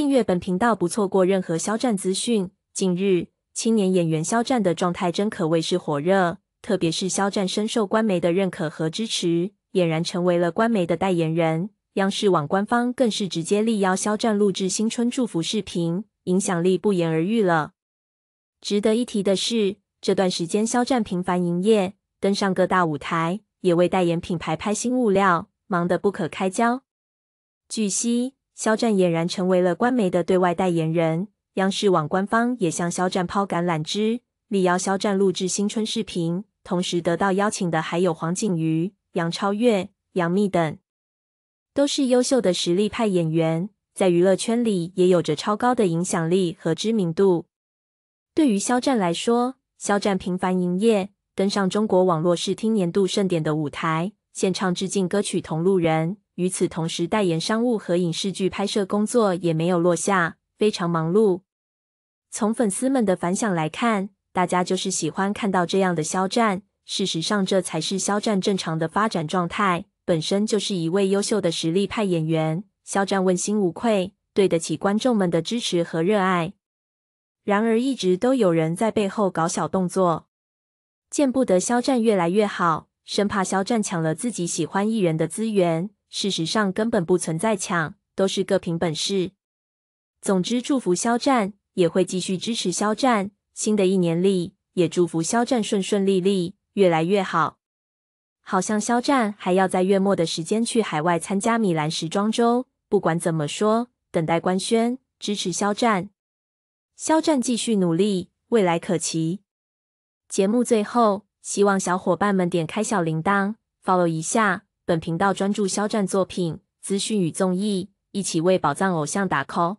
订阅本频道，不错过任何肖战资讯。近日，青年演员肖战的状态真可谓是火热，特别是肖战深受官媒的认可和支持，俨然成为了官媒的代言人。央视网官方更是直接力邀肖战录制新春祝福视频，影响力不言而喻了。值得一提的是，这段时间肖战频繁营业，登上各大舞台，也为代言品牌拍新物料，忙得不可开交。据悉。肖战俨然成为了官媒的对外代言人，央视网官方也向肖战抛橄榄枝，力邀肖战录制新春视频。同时得到邀请的还有黄景瑜、杨超越、杨幂等，都是优秀的实力派演员，在娱乐圈里也有着超高的影响力和知名度。对于肖战来说，肖战频繁营业，登上中国网络视听年度盛典的舞台，献唱致敬歌曲《同路人》。与此同时，代言商务和影视剧拍摄工作也没有落下，非常忙碌。从粉丝们的反响来看，大家就是喜欢看到这样的肖战。事实上，这才是肖战正常的发展状态，本身就是一位优秀的实力派演员。肖战问心无愧，对得起观众们的支持和热爱。然而，一直都有人在背后搞小动作，见不得肖战越来越好，生怕肖战抢了自己喜欢艺人的资源。事实上根本不存在抢，都是各凭本事。总之，祝福肖战，也会继续支持肖战。新的一年里，也祝福肖战顺顺利利，越来越好。好像肖战还要在月末的时间去海外参加米兰时装周。不管怎么说，等待官宣，支持肖战。肖战继续努力，未来可期。节目最后，希望小伙伴们点开小铃铛，follow 一下。本频道专注肖战作品资讯与综艺，一起为宝藏偶像打 call。